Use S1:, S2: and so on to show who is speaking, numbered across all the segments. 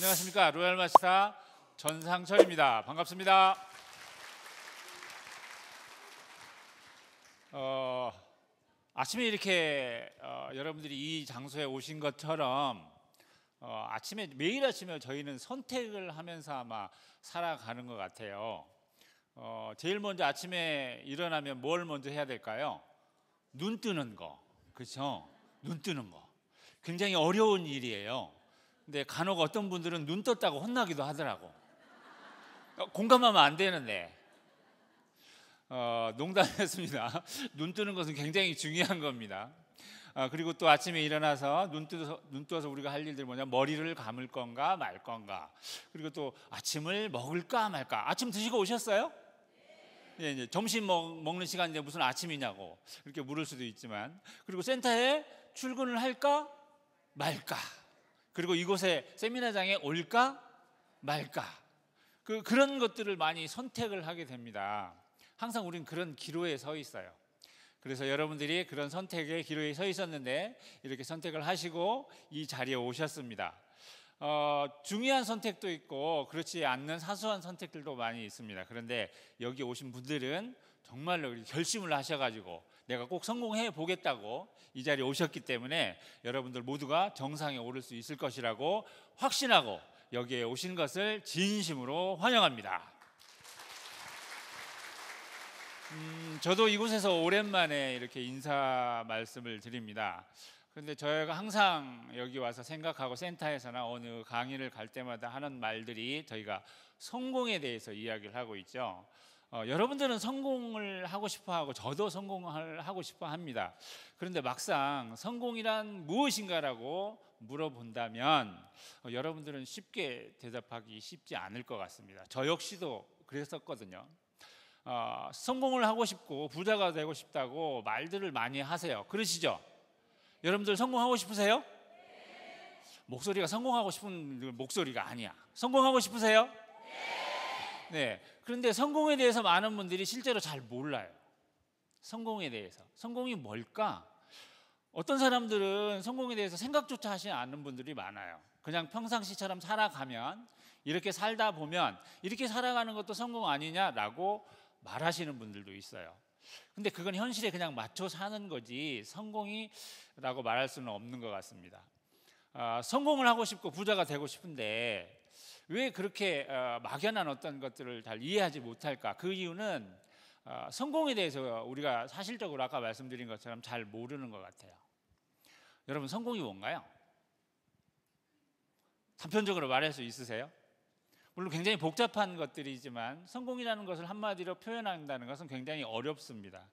S1: 안녕하십니까 로얄 마스터 전상철입니다. 반갑습니다. 어, 아침에 이렇게 어, 여러분들이 이 장소에 오신 것처럼 어, 아침에 매일 아침에 저희는 선택을 하면서 아마 살아가는 것 같아요. 어, 제일 먼저 아침에 일어나면 뭘 먼저 해야 될까요? 눈 뜨는 거, 그렇죠? 눈 뜨는 거. 굉장히 어려운 일이에요. 근데 간혹 어떤 분들은 눈 떴다고 혼나기도 하더라고. 어, 공감하면 안 되는데. 어, 농담했습니다. 눈 뜨는 것은 굉장히 중요한 겁니다. 아, 그리고 또 아침에 일어나서 눈 뜨서 눈 떠서 우리가 할 일들 뭐냐 머리를 감을 건가 말 건가 그리고 또 아침을 먹을까 말까 아침 드시고 오셨어요? 예, 이제 점심 먹, 먹는 시간인데 무슨 아침이냐고 이렇게 물을 수도 있지만 그리고 센터에 출근을 할까 말까 그리고 이곳에 세미나장에 올까 말까 그, 그런 것들을 많이 선택을 하게 됩니다. 항상 우린 그런 기로에 서 있어요. 그래서 여러분들이 그런 선택의 기로에 서 있었는데 이렇게 선택을 하시고 이 자리에 오셨습니다. 어, 중요한 선택도 있고 그렇지 않는 사소한 선택들도 많이 있습니다. 그런데 여기 오신 분들은 정말로 결심을 하셔가지고 내가 꼭 성공해 보겠다고 이 자리에 오셨기 때문에 여러분들 모두가 정상에 오를 수 있을 것이라고 확신하고 여기에 오신 것을 진심으로 환영합니다. 음, 저도 이곳에서 오랜만에 이렇게 인사 말씀을 드립니다. 그런데 저희가 항상 여기 와서 생각하고 센터에서나 어느 강의를 갈 때마다 하는 말들이 저희가 성공에 대해서 이야기를 하고 있죠. 어, 여러분들은 성공을 하고 싶어 하고 저도 성공을 하고 싶어 합니다. 그런데 막상 성공이란 무엇인가라고 물어본다면 어, 여러분들은 쉽게 대답하기 쉽지 않을 것 같습니다. 저 역시도 그랬었거든요. 어, 성공을 하고 싶고 부자가 되고 싶다고 말들을 많이 하세요. 그러시죠? 여러분들 성공하고 싶으세요? 목소리가 성공하고 싶은 그 목소리가 아니야. 성공하고 싶으세요? 네. 그런데 성공에 대해서 많은 분들이 실제로 잘 몰라요. 성공에 대해서. 성공이 뭘까? 어떤 사람들은 성공에 대해서 생각조차 하지 않는 분들이 많아요. 그냥 평상시처럼 살아가면 이렇게 살다 보면 이렇게 살아가는 것도 성공 아니냐라고 말하시는 분들도 있어요. 근데 그건 현실에 그냥 맞춰 사는 거지 성공이라고 말할 수는 없는 것 같습니다. 아, 성공을 하고 싶고 부자가 되고 싶은데 왜 그렇게 어, 막연한 어떤 것들을 잘 이해하지 못할까? 그 이유는 어, 성공에 대해서 우리가 사실적으로 아까 말씀드린 것처럼 잘 모르는 것 같아요. 여러분 성공이 뭔가요? 단편적으로 말할 수 있으세요? 물론 굉장히 복잡한 것들이지만 성공이라는 것을 한마디로 표현한다는 것은 굉장히 어렵습니다.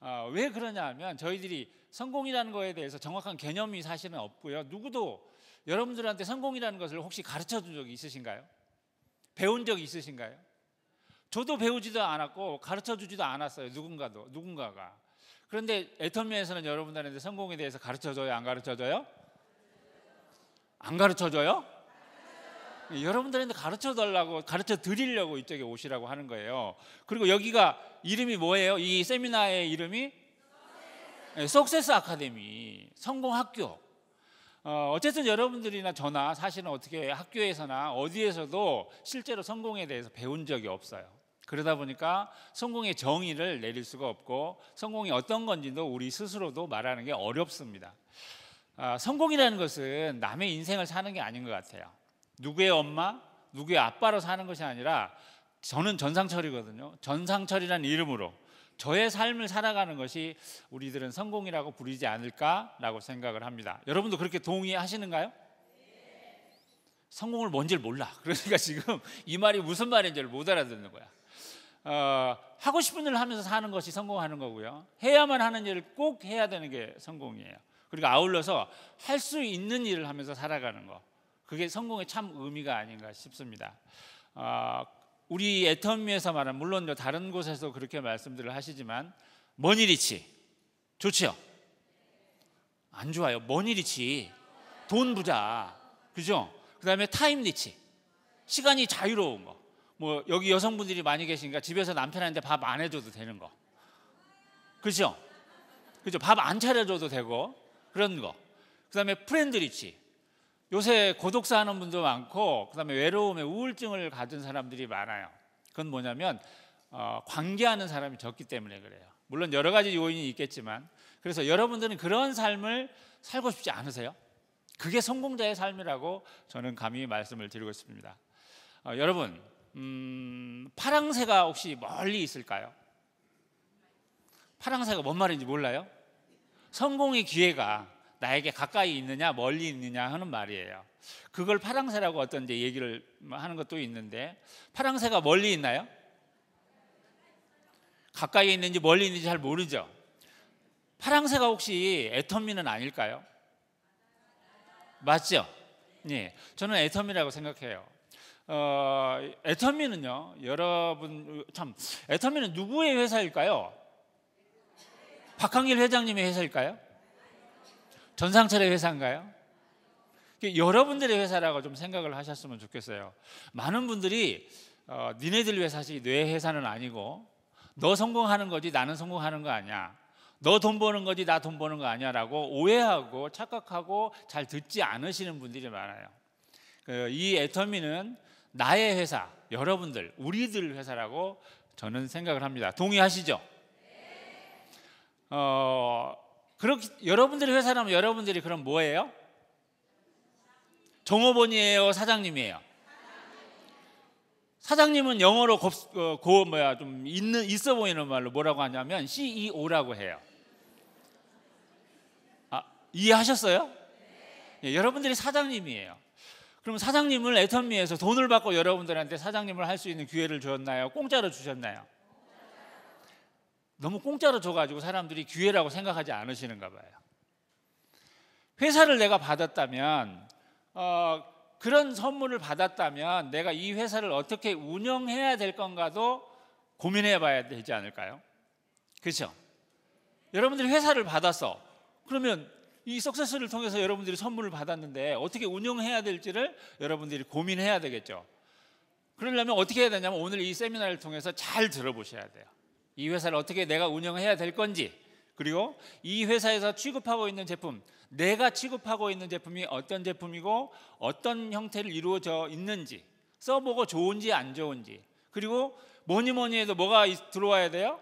S1: 어, 왜 그러냐 하면 저희들이 성공이라는 것에 대해서 정확한 개념이 사실은 없고요. 누구도 여러분들한테 성공이라는 것을 혹시 가르쳐 준 적이 있으신가요? 배운 적이 있으신가요? 저도 배우지도 않았고 가르쳐 주지도 않았어요. 누군가도 누군가가. 그런데 애터미에서는 여러분들한테 성공에 대해서 가르쳐 줘요, 안 가르쳐 줘요? 안 가르쳐 줘요? 예, 여러분들한테 가르쳐 달라고 가르쳐 드리려고 이쪽에 오시라고 하는 거예요. 그리고 여기가 이름이 뭐예요? 이 세미나의 이름이 석세스 아카데미 성공 학교. 어, 어쨌든 여러분들이나 저나 사실은 어떻게 학교에서나 어디에서도 실제로 성공에 대해서 배운 적이 없어요. 그러다 보니까 성공의 정의를 내릴 수가 없고 성공이 어떤 건지도 우리 스스로도 말하는 게 어렵습니다. 아, 성공이라는 것은 남의 인생을 사는 게 아닌 것 같아요. 누구의 엄마, 누구의 아빠로 사는 것이 아니라 저는 전상철이거든요. 전상철이라는 이름으로 저의 삶을 살아가는 것이 우리들은 성공이라고 부르지 않을까라고 생각을 합니다. 여러분도 그렇게 동의하시는가요? 성공을 뭔지를 몰라. 그러니까 지금 이 말이 무슨 말인지를 못 알아듣는 거야. 어, 하고 싶은 일을 하면서 사는 것이 성공하는 거고요. 해야만 하는 일을 꼭 해야 되는 게 성공이에요. 그리고 아울러서 할 수 있는 일을 하면서 살아가는 거. 그게 성공의 참 의미가 아닌가 싶습니다. 어, 우리 애터미에서 말하는 물론 다른 곳에서 그렇게 말씀들을 하시지만 머니리치 좋지요? 안 좋아요. 머니리치 돈 부자 그죠? 그다음에 타임리치 시간이 자유로운 거. 뭐 여기 여성분들이 많이 계시니까 집에서 남편한테 밥 안 해줘도 되는 거. 그죠? 그죠? 밥 안 차려줘도 되고 그런 거. 그다음에 프렌드리치 요새 고독사 하는 분도 많고 그다음에 외로움에 우울증을 가진 사람들이 많아요. 그건 뭐냐면 어, 관계하는 사람이 적기 때문에 그래요. 물론 여러 가지 요인이 있겠지만 그래서 여러분들은 그런 삶을 살고 싶지 않으세요? 그게 성공자의 삶이라고 저는 감히 말씀을 드리고 싶습니다. 어, 여러분 음, 파랑새가 혹시 멀리 있을까요? 파랑새가 뭔 말인지 몰라요? 성공의 기회가 나에게 가까이 있느냐 멀리 있느냐 하는 말이에요. 그걸 파랑새라고 어떤 이제 얘기를 하는 것도 있는데 파랑새가 멀리 있나요? 가까이 있는지 멀리 있는지 잘 모르죠. 파랑새가 혹시 애터미는 아닐까요? 맞죠? 예. 저는 애터미라고 생각해요. 어, 애터미는요. 여러분 참 애터미는 누구의 회사일까요? 박한길 회장님의 회사일까요? 전상철의 회사인가요? 여러분들의 회사라고 좀 생각을 하셨으면 좋겠어요. 많은 분들이 어, 니네들 회사지 내 회사는 아니고 너 성공하는 거지 나는 성공하는 거 아니야. 너 돈 버는 거지 나 돈 버는 거 아니야라고 오해하고 착각하고 잘 듣지 않으시는 분들이 많아요. 그, 이 애터미는 나의 회사, 여러분들, 우리들 회사라고 저는 생각을 합니다. 동의하시죠? 어, 그렇게 여러분들이 회사라면 여러분들이 그럼 뭐예요? 종업원이에요, 사장님이에요. 사장님은 영어로 곱, 어, 고 뭐야 좀 있는 있어 보이는 말로 뭐라고 하냐면 CEO라고 해요. 아, 이해하셨어요? 예, 여러분들이 사장님이에요. 그럼 사장님을 애터미에서 돈을 받고 여러분들한테 사장님을 할 수 있는 기회를 주었나요? 공짜로 주셨나요? 너무 공짜로 줘가지고 사람들이 기회라고 생각하지 않으시는가 봐요. 회사를 내가 받았다면 어, 그런 선물을 받았다면 내가 이 회사를 어떻게 운영해야 될 건가도 고민해봐야 되지 않을까요? 그죠 여러분들이 회사를 받았어. 그러면 이 석세스를 통해서 여러분들이 선물을 받았는데 어떻게 운영해야 될지를 여러분들이 고민해야 되겠죠. 그러려면 어떻게 해야 되냐면 오늘 이 세미나를 통해서 잘 들어보셔야 돼요. 이 회사를 어떻게 내가 운영해야 될 건지 그리고 이 회사에서 취급하고 있는 제품 내가 취급하고 있는 제품이 어떤 제품이고 어떤 형태를 이루어져 있는지 써보고 좋은지 안 좋은지 그리고 뭐니 뭐니 해도 뭐가 들어와야 돼요?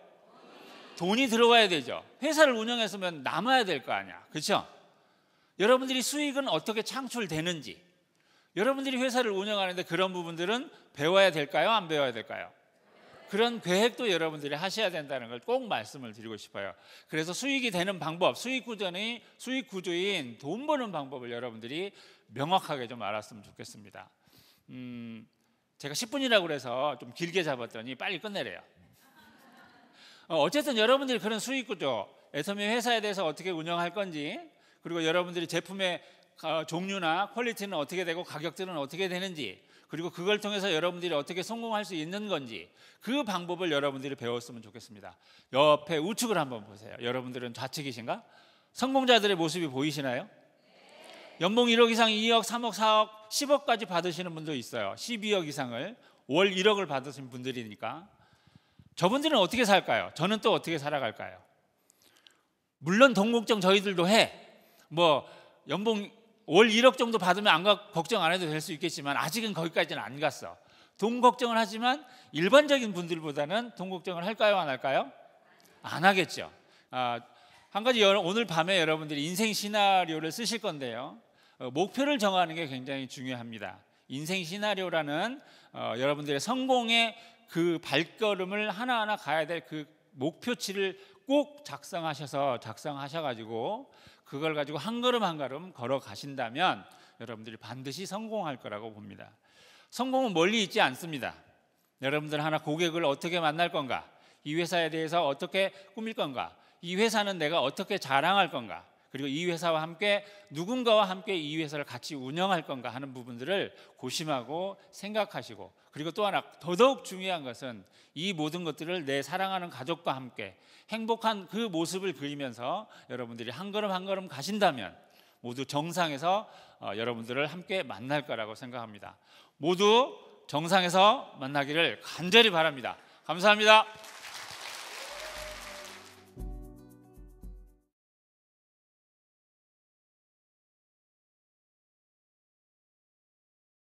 S1: 돈이 들어와야 되죠. 회사를 운영했으면 남아야 될 거 아니야. 그렇죠? 여러분들이 수익은 어떻게 창출되는지 여러분들이 회사를 운영하는데 그런 부분들은 배워야 될까요? 안 배워야 될까요? 그런 계획도 여러분들이 하셔야 된다는 걸 꼭 말씀을 드리고 싶어요. 그래서 수익이 되는 방법, 수익 구조는 수익 구조인 돈 버는 방법을 여러분들이 명확하게 좀 알았으면 좋겠습니다. 음, 제가 10분이라고 그래서 좀 길게 잡았더니 빨리 끝내래요. 어, 어쨌든 여러분들이 그런 수익 구조, 애터미 회사에 대해서 어떻게 운영할 건지, 그리고 여러분들이 제품의 어, 종류나 퀄리티는 어떻게 되고 가격들은 어떻게 되는지 그리고 그걸 통해서 여러분들이 어떻게 성공할 수 있는 건지 그 방법을 여러분들이 배웠으면 좋겠습니다. 옆에 우측을 한번 보세요. 여러분들은 좌측이신가? 성공자들의 모습이 보이시나요? 연봉 1억 이상 2억 3억 4억 10억까지 받으시는 분도 있어요. 12억 이상을 월 1억을 받으신 분들이니까 저분들은 어떻게 살까요? 저는 또 어떻게 살아갈까요? 물론 돈 걱정 저희들도 해. 뭐 연봉 월 1억 정도 받으면 안 가, 걱정 안 해도 될 수 있겠지만 아직은 거기까지는 안 갔어. 돈 걱정을 하지만 일반적인 분들보다는 돈 걱정을 할까요 안 할까요? 안 하겠죠. 아, 한 가지 오늘 밤에 여러분들이 인생 시나리오를 쓰실 건데요. 어, 목표를 정하는 게 굉장히 중요합니다. 인생 시나리오라는 어, 여러분들의 성공의 그 발걸음을 하나하나 가야 될 그 목표치를 꼭 작성하셔서 작성하셔가지고 그걸 가지고 한 걸음 한 걸음 걸어가신다면 여러분들이 반드시 성공할 거라고 봅니다. 성공은 멀리 있지 않습니다. 여러분들 하나 고객을 어떻게 만날 건가? 이 회사에 대해서 어떻게 꾸밀 건가? 이 회사는 내가 어떻게 자랑할 건가? 그리고 이 회사와 함께 누군가와 함께 이 회사를 같이 운영할 건가 하는 부분들을 고심하고 생각하시고 그리고 또 하나 더더욱 중요한 것은 이 모든 것들을 내 사랑하는 가족과 함께 행복한 그 모습을 그리면서 여러분들이 한 걸음 한 걸음 가신다면 모두 정상에서 어, 여러분들을 함께 만날 거라고 생각합니다. 모두 정상에서 만나기를 간절히 바랍니다. 감사합니다.